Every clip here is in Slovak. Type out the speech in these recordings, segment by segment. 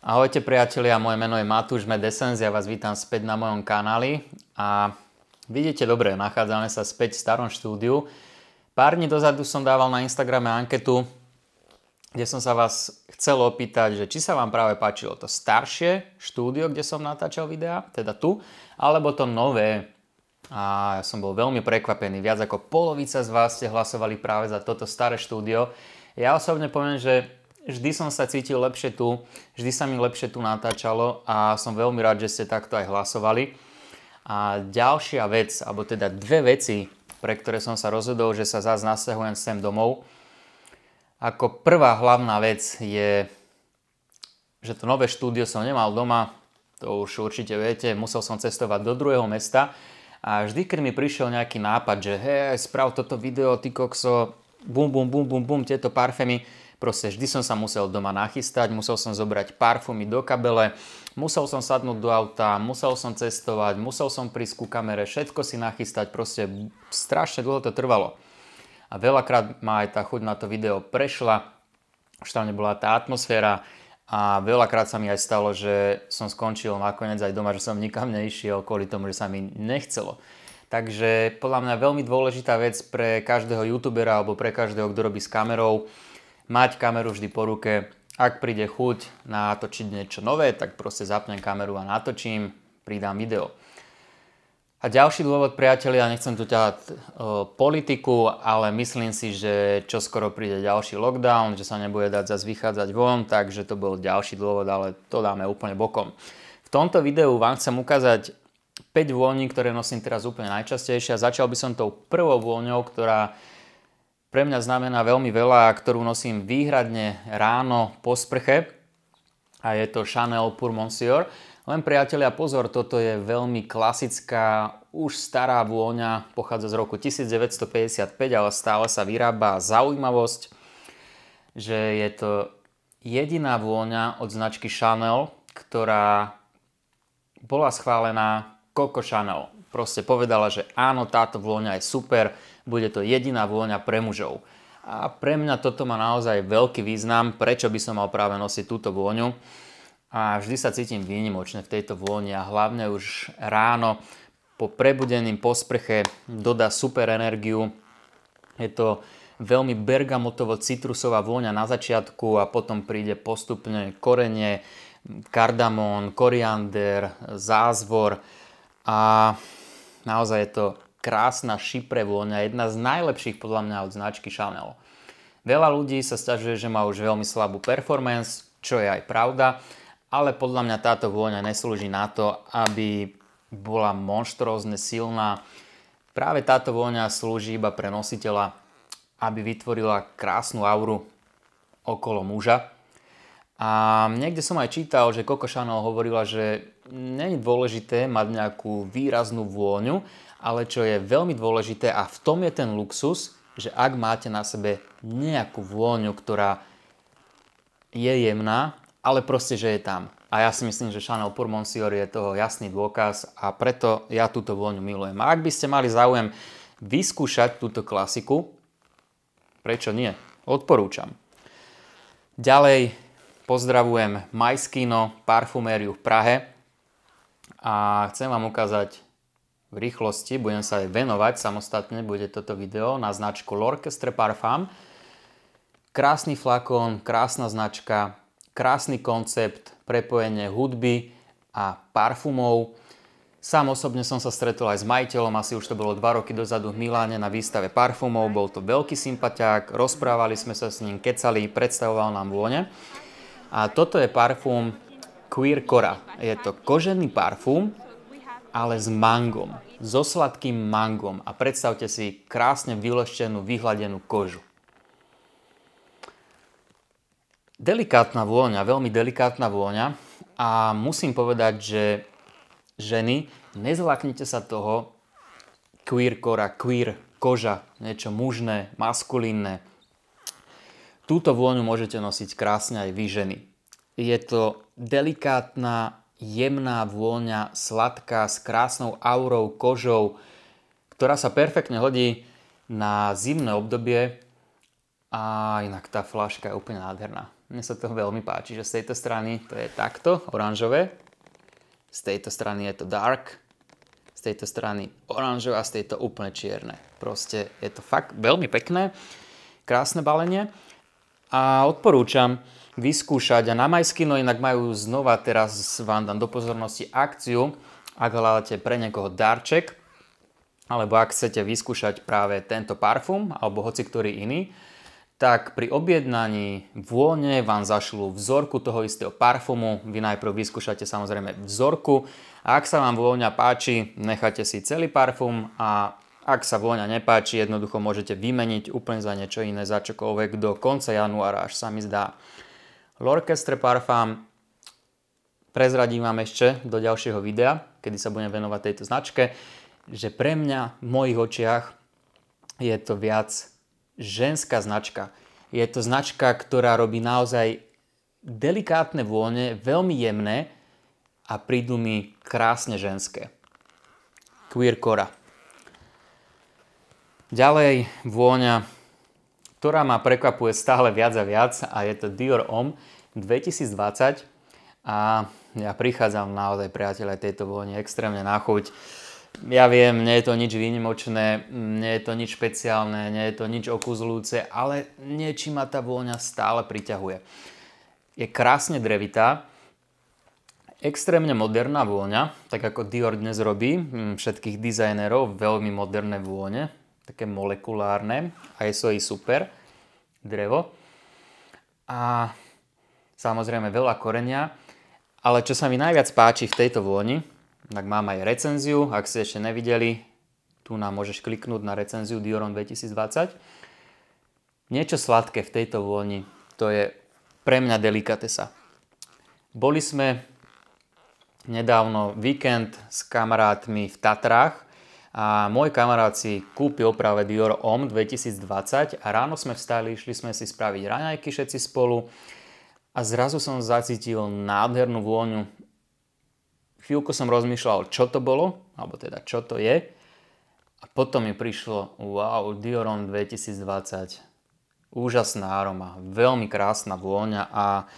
Ahojte priatelia, moje meno je Matúš Medesens, ja vás vítam späť na mojom kanáli a vidíte dobre, nachádzame sa späť v starom štúdiu. Pár dní dozadu som dával na Instagrame anketu, kde som sa vás chcel opýtať, že či sa vám práve páčilo to staršie štúdio, kde som natáčal videá, teda tu, alebo to nové. A ja som bol veľmi prekvapený, viac ako polovica z vás ste hlasovali práve za toto staré štúdio. Ja osobne poviem, že vždy som sa cítil lepšie tu, vždy sa mi lepšie tu natáčalo a som veľmi rád, že ste takto aj hlasovali. A ďalšia vec, alebo teda dve veci, pre ktoré som sa rozhodol, že sa zás nasahujem sem domov. Ako prvá hlavná vec je, že to nové štúdio som nemal doma, to už určite viete, musel som cestovať do druhého mesta a vždy, keď mi prišiel nejaký nápad, že hej, sprav toto video, ty kokso, bum, bum, bum, bum, bum, tieto parfémy, Proste vždy som sa musel doma nachystať, musel som zobrať parfumy do kabele, musel som sadnúť do auta, musel som cestovať, musel som prísť ku kamere, všetko si nachystať, proste strašne dlho to trvalo. A veľakrát ma aj tá chuť na to video prešla, už tam nebola tá atmosféra, a veľakrát sa mi aj stalo, že som skončil nakoniec aj doma, že som nikam neišiel kvôli tomu, že sa mi nechcelo. Takže podľa mňa veľmi dôležitá vec pre každého youtubera alebo pre každého, kto robí s kamerou, mať kameru vždy po ruke. Ak príde chuť natočiť niečo nové, tak proste zapnem kameru a natočím, pridám video. A ďalší dôvod, priatelia, nechcem tu ťahať e, politiku, ale myslím si, že čo skoro príde ďalší lockdown, že sa nebude dať zase vychádzať von, takže to bol ďalší dôvod, ale to dáme úplne bokom. V tomto videu vám chcem ukázať 5 vôní, ktoré nosím teraz úplne najčastejšie a začal by som tou prvou vôňou, ktorá pre mňa znamená veľmi veľa, ktorú nosím výhradne ráno po sprche a je to Chanel Pour Monsieur. Len priatelia, pozor, toto je veľmi klasická, už stará vôňa, pochádza z roku 1955, ale stále sa vyrába zaujímavosť, že je to jediná vôňa od značky Chanel, ktorá bola schválená Coco Chanel. Proste povedala, že áno, táto vôňa je super, bude to jediná vôňa pre mužov. A pre mňa toto má naozaj veľký význam, prečo by som mal práve nosiť túto vôňu. A vždy sa cítim výnimočne v tejto vôni a hlavne už ráno po prebudeným posprche dodá super energiu. Je to veľmi bergamotovo-citrusová vôňa na začiatku a potom príde postupne korenie, kardamón, koriander, zázvor a naozaj je to krásna šipre vôňa, jedna z najlepších podľa mňa od značky Chanel. Veľa ľudí sa stažuje, že má už veľmi slabú performance, čo je aj pravda, ale podľa mňa táto vôňa neslúži na to, aby bola monštrózne silná. Práve táto vôňa slúži iba pre nositeľa, aby vytvorila krásnu auru okolo muža. A niekde som aj čítal, že Coco Chanel hovorila, že není dôležité mať nejakú výraznú vôňu, ale čo je veľmi dôležité a v tom je ten luxus, že ak máte na sebe nejakú vôňu, ktorá je jemná, ale proste, že je tam. A ja si myslím, že Chanel Pour Monsieur je toho jasný dôkaz a preto ja túto vôňu milujem. A ak by ste mali záujem vyskúšať túto klasiku, prečo nie? Odporúčam. Ďalej pozdravujem Majskino parfumériu v Prahe a chcem vám ukázať v rýchlosti, budem sa aj venovať samostatne, bude toto video na značku Lorchestre Parfum. Krásny flakón, krásna značka, krásny koncept, prepojenie hudby a parfumov. Sám osobne som sa stretol aj s majiteľom, asi už to bolo 2 roky dozadu v Miláne na výstave parfumov, bol to veľký sympatiák, rozprávali sme sa s ním, kecali, predstavoval nám vône. A toto je parfum Queer Cora. Je to kožený parfum, ale s mangom. So sladkým mangom. A predstavte si krásne vyleštenú, vyhladenú kožu. Delikátna vôňa, veľmi delikátna vôňa a musím povedať, že ženy, nezlaknite sa toho queer kora, queer koža, niečo mužné, maskulínne. Túto vôňu môžete nosiť krásne aj vy ženy. Je to delikátna jemná vôňa, sladká, s krásnou aurou, kožou, ktorá sa perfektne hodí na zimné obdobie a inak tá fľaška je úplne nádherná. Mne sa to veľmi páči, že z tejto strany to je takto, oranžové, z tejto strany je to dark, z tejto strany oranžové a z tejto úplne čierne. Proste je to fakt veľmi pekné, krásne balenie a odporúčam, vyskúšať a na no inak majú znova teraz vám dám do pozornosti akciu, ak hľadáte pre niekoho darček, alebo ak chcete vyskúšať práve tento parfum alebo hoci ktorý iný, tak pri objednaní vône vám zašlú vzorku toho istého parfumu. Vy najprv vyskúšate samozrejme vzorku a ak sa vám vôňa páči, necháte si celý parfum a ak sa vôňa nepáči, jednoducho môžete vymeniť úplne za niečo iné, za čokoľvek do konca januára, až sa mi zdá. L'Orchestre Parfum prezradím vám ešte do ďalšieho videa, kedy sa budem venovať tejto značke, že pre mňa v mojich očiach je to viac ženská značka. Je to značka, ktorá robí naozaj delikátne vône, veľmi jemné a prídu mi krásne ženské. Queer Cora. Ďalej vôňa ktorá ma prekvapuje stále viac a viac a je to Dior Om 2020 a ja prichádzam naozaj priateľe tejto vône extrémne na chuť. Ja viem, nie je to nič výnimočné, nie je to nič špeciálne, nie je to nič okuzľujúce, ale niečí ma tá vôňa stále priťahuje. Je krásne drevitá, extrémne moderná vôňa, tak ako Dior dnes robí, všetkých dizajnerov, veľmi moderné vône, také molekulárne, je SOI super, drevo. A samozrejme veľa korenia, ale čo sa mi najviac páči v tejto vôni, tak mám aj recenziu, ak ste ešte nevideli, tu nám môžeš kliknúť na recenziu Dioron 2020. Niečo sladké v tejto vôni, to je pre mňa delikatesa. Boli sme nedávno víkend s kamarátmi v Tatrách a môj kamarát si kúpil práve Dior OM 2020 a ráno sme vstali, išli sme si spraviť raňajky všetci spolu a zrazu som zacítil nádhernú vôňu. Chvíľku som rozmýšľal, čo to bolo, alebo teda čo to je. A potom mi prišlo, wow, Dior OM 2020. Úžasná aroma, veľmi krásna vôňa a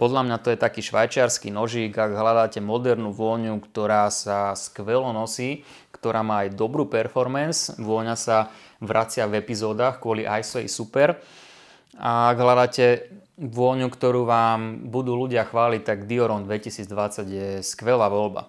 podľa mňa to je taký švajčiarsky nožík, ak hľadáte modernú vôňu, ktorá sa skvelo nosí, ktorá má aj dobrú performance. Vôňa sa vracia v epizódach kvôli ISO super. A ak hľadáte vôňu, ktorú vám budú ľudia chváliť, tak Dioron 2020 je skvelá voľba.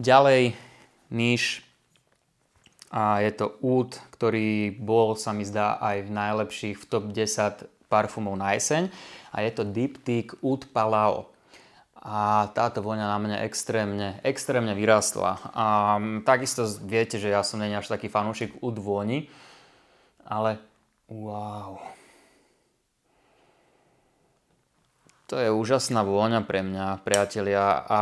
Ďalej niž a je to út, ktorý bol sa mi zdá aj v najlepších v top 10 parfumov na jeseň a je to Diptyque Ud Palao. A táto vôňa na mňa extrémne, extrémne vyrástla. A mm, takisto viete, že ja som není až taký fanúšik Ud vôni, ale wow. To je úžasná vôňa pre mňa, priatelia. A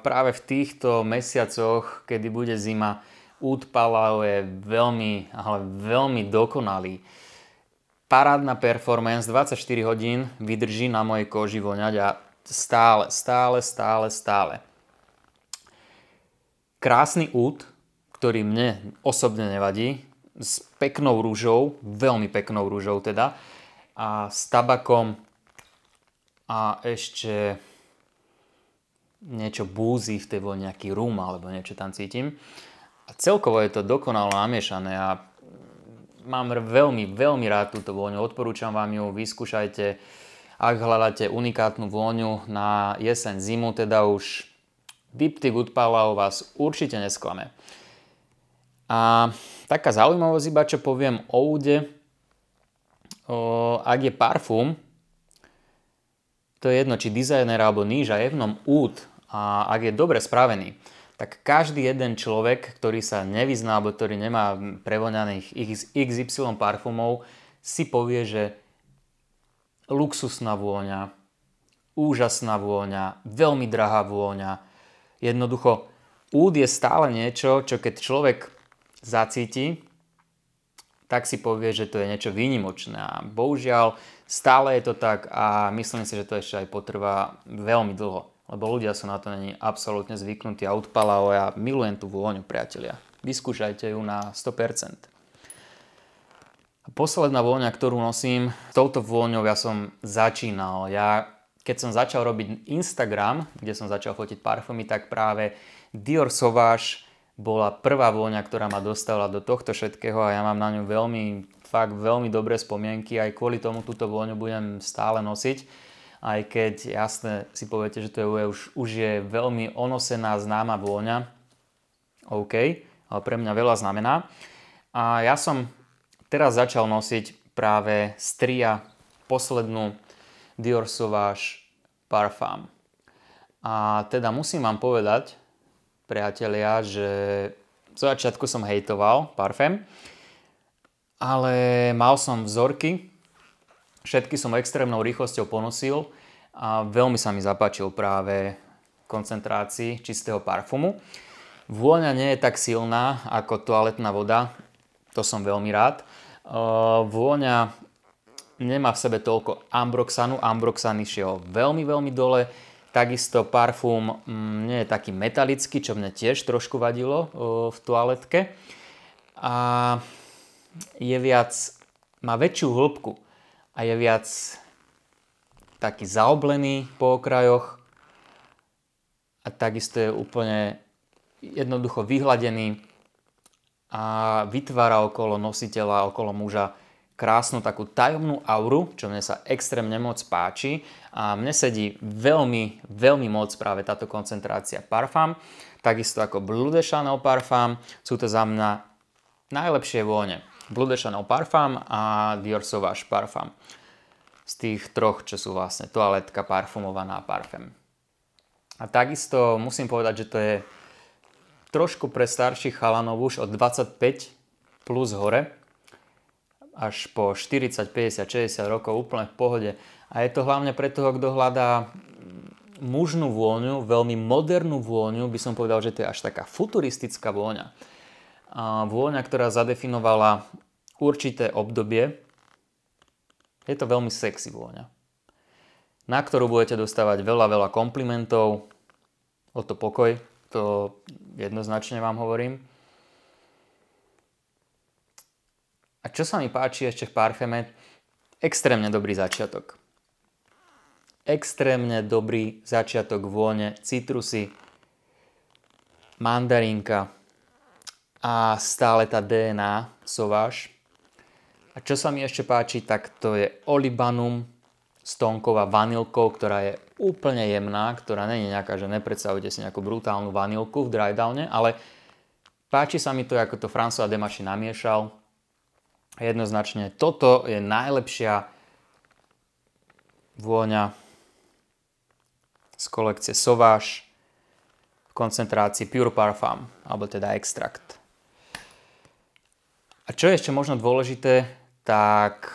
práve v týchto mesiacoch, kedy bude zima, Ud Palao je veľmi, ale veľmi dokonalý parádna performance, 24 hodín vydrží na mojej koži voňať a stále, stále, stále, stále. Krásny út, ktorý mne osobne nevadí, s peknou rúžou, veľmi peknou rúžou teda, a s tabakom a ešte niečo búzy v tej voľne, nejaký rum alebo niečo tam cítim. A celkovo je to dokonalo namiešané a mám veľmi, veľmi rád túto vôňu, odporúčam vám ju, vyskúšajte. Ak hľadáte unikátnu vôňu na jeseň, zimu, teda už Diptyk Utpalao vás určite nesklame. A taká zaujímavosť iba, čo poviem o úde, o, ak je parfum, to je jedno, či dizajner alebo níž a je v ňom úd a ak je dobre spravený, tak každý jeden človek, ktorý sa nevyzná alebo ktorý nemá prevoňaných XY parfumov, si povie, že luxusná vôňa, úžasná vôňa, veľmi drahá vôňa. Jednoducho, úd je stále niečo, čo keď človek zacíti, tak si povie, že to je niečo výnimočné. A bohužiaľ, stále je to tak a myslím si, že to ešte aj potrvá veľmi dlho lebo ľudia sú na to není absolútne zvyknutí a odpalao ja milujem tú vôňu, priatelia. Vyskúšajte ju na 100%. posledná vôňa, ktorú nosím, s touto vôňou ja som začínal. Ja, keď som začal robiť Instagram, kde som začal fotiť parfumy, tak práve Dior Sauvage bola prvá vôňa, ktorá ma dostala do tohto všetkého a ja mám na ňu veľmi, fakt veľmi dobré spomienky. Aj kvôli tomu túto vôňu budem stále nosiť aj keď jasné si poviete, že to je e, už, už je veľmi onosená známa vôňa. OK, ale pre mňa veľa znamená. A ja som teraz začal nosiť práve stria poslednú Dior Sauvage Parfum. A teda musím vám povedať, priatelia, že v začiatku som hejtoval parfém, ale mal som vzorky Všetky som extrémnou rýchlosťou ponosil a veľmi sa mi zapáčil práve koncentrácii čistého parfumu. Vôňa nie je tak silná ako toaletná voda, to som veľmi rád. Vôňa nemá v sebe toľko ambroxanu, ambroxan išiel veľmi, veľmi dole. Takisto parfum mm, nie je taký metalický, čo mne tiež trošku vadilo v toaletke. A je viac, má väčšiu hĺbku a je viac taký zaoblený po okrajoch a takisto je úplne jednoducho vyhladený a vytvára okolo nositeľa, okolo muža krásnu takú tajomnú auru, čo mne sa extrémne moc páči a mne sedí veľmi, veľmi moc práve táto koncentrácia parfum, takisto ako Blue de Chanel parfum, sú to za mňa najlepšie vône. Blue de Chanel Parfum a Dior Sauvage Parfum. Z tých troch, čo sú vlastne toaletka, parfumovaná a parfém. A takisto musím povedať, že to je trošku pre starších chalanov už od 25 plus hore, až po 40, 50, 60 rokov úplne v pohode. A je to hlavne pre toho, kto hľadá mužnú vôňu, veľmi modernú vôňu, by som povedal, že to je až taká futuristická vôňa. Vôňa, ktorá zadefinovala určité obdobie. Je to veľmi sexy vôňa, na ktorú budete dostávať veľa, veľa komplimentov. O to pokoj, to jednoznačne vám hovorím. A čo sa mi páči ešte v parfeme, Extrémne dobrý začiatok. Extrémne dobrý začiatok vône citrusy, mandarinka a stále tá DNA sováš a čo sa mi ešte páči, tak to je olibanum s tónkou a vanilkou, ktorá je úplne jemná, ktorá není nejaká, že nepredstavujte si nejakú brutálnu vanilku v drydowne, ale páči sa mi to, ako to François Demaši namiešal. Jednoznačne toto je najlepšia vôňa z kolekcie Sauvage v koncentrácii Pure Parfum, alebo teda extrakt. A čo je ešte možno dôležité, tak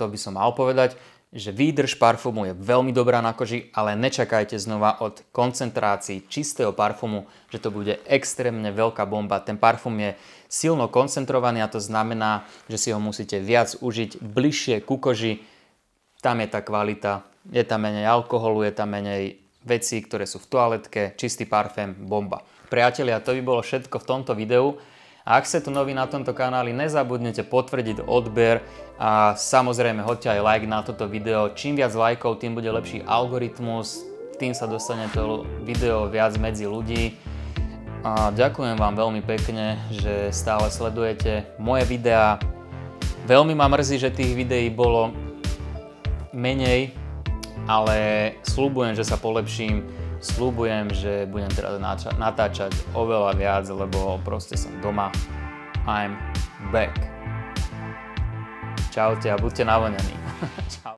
to by som mal povedať, že výdrž parfumu je veľmi dobrá na koži, ale nečakajte znova od koncentrácií čistého parfumu, že to bude extrémne veľká bomba. Ten parfum je silno koncentrovaný a to znamená, že si ho musíte viac užiť bližšie ku koži. Tam je tá kvalita, je tam menej alkoholu, je tam menej vecí, ktoré sú v toaletke, čistý parfém, bomba. Priatelia, to by bolo všetko v tomto videu. A ak ste tu noví na tomto kanáli, nezabudnete potvrdiť odber a samozrejme hoďte aj like na toto video. Čím viac lajkov, tým bude lepší algoritmus, tým sa dostane to video viac medzi ľudí. A ďakujem vám veľmi pekne, že stále sledujete moje videá. Veľmi ma mrzí, že tých videí bolo menej, ale slúbujem, že sa polepším Sľubujem, že budem teraz natáčať oveľa viac, lebo proste som doma. I'm back. Čaute a buďte navonení. Čau.